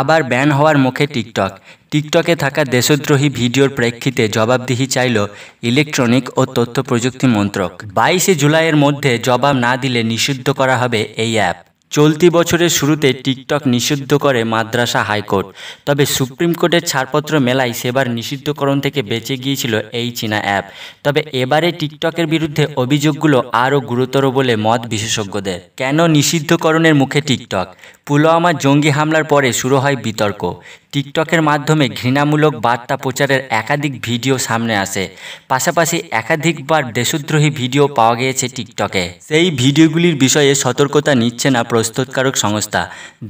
আবার ব্যান হওয়ার মুখে টিকটক টিকটকে থাকা দেশদ্রোহী ভিডিওর প্রেক্ষিতে জবাবদিহি চাইল ইলেকট্রনিক ও তথ্য প্রযুক্তি মন্ত্রক বাইশে জুলাইয়ের মধ্যে জবাব না দিলে নিষিদ্ধ করা হবে এই অ্যাপ চলতি বছরের শুরুতে টিকটক নিষিদ্ধ করে মাদ্রাসা হাইকোর্ট তবে সুপ্রিম কোর্টের ছাড়পত্র মেলায় সেবার নিষিদ্ধকরণ থেকে বেঁচে গিয়েছিল এই চীনা অ্যাপ তবে এবারে টিকটকের বিরুদ্ধে অভিযোগগুলো আরও গুরুতর বলে মত বিশেষজ্ঞদের কেন নিষিদ্ধকরণের মুখে টিকটক পুলওয়ামা জঙ্গি হামলার পরে শুরু হয় বিতর্ক টিকটকের মাধ্যমে ঘৃণামূলক বার্তা প্রচারের একাধিক ভিডিও সামনে আসে পাশাপাশি একাধিকবার দেশদ্রোহী ভিডিও পাওয়া গিয়েছে টিকটকে সেই ভিডিওগুলির বিষয়ে সতর্কতা নিচ্ছে না প্রস্তুতকারক সংস্থা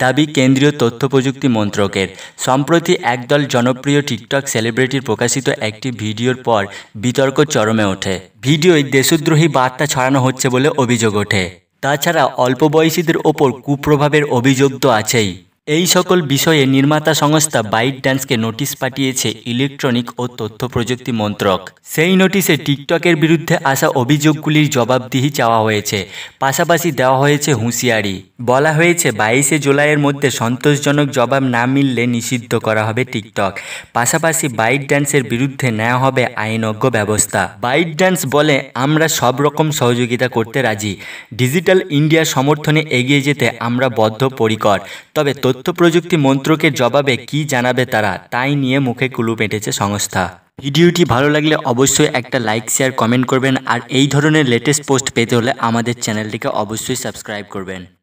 দাবি কেন্দ্রীয় তথ্য প্রযুক্তি মন্ত্রকের সম্প্রতি একদল জনপ্রিয় টিকটক সেলিব্রিটির প্রকাশিত একটি ভিডিওর পর বিতর্ক চরমে ওঠে ভিডিওয় দেশদ্রোহী বার্তা ছড়ানো হচ্ছে বলে অভিযোগ ওঠে তাছাড়া অল্প বয়সীদের ওপর কুপ্রভাবের অভিযোগ তো আছেই এই সকল বিষয়ে নির্মাতা সংস্থা বাইট ড্যান্সকে নোটিশ পাঠিয়েছে ইলেকট্রনিক ও তথ্য প্রযুক্তি মন্ত্রক সেই নোটিশে টিকটকের বিরুদ্ধে আসা অভিযোগগুলির জবাবদিহি চাওয়া হয়েছে পাশাপাশি দেওয়া হয়েছে হুঁশিয়ারি বলা হয়েছে বাইশে জুলাইয়ের মধ্যে সন্তোষজনক জবাব না মিললে নিষিদ্ধ করা হবে টিকটক পাশাপাশি বাইট ড্যান্সের বিরুদ্ধে নেওয়া হবে আইনজ্ঞ ব্যবস্থা বাইট ড্যান্স বলে আমরা সব রকম সহযোগিতা করতে রাজি ডিজিটাল ইন্ডিয়ার সমর্থনে এগিয়ে যেতে আমরা বদ্ধপরিকর তবে তথ্য প্রযুক্তি মন্ত্রকে জবাবে কি জানাবে তারা তাই নিয়ে মুখে কুলু পেটেছে সংস্থা ভিডিওটি ভালো লাগলে অবশ্যই একটা লাইক শেয়ার কমেন্ট করবেন আর এই ধরনের লেটেস্ট পোস্ট পেতে হলে আমাদের চ্যানেলটিকে অবশ্যই সাবস্ক্রাইব করবেন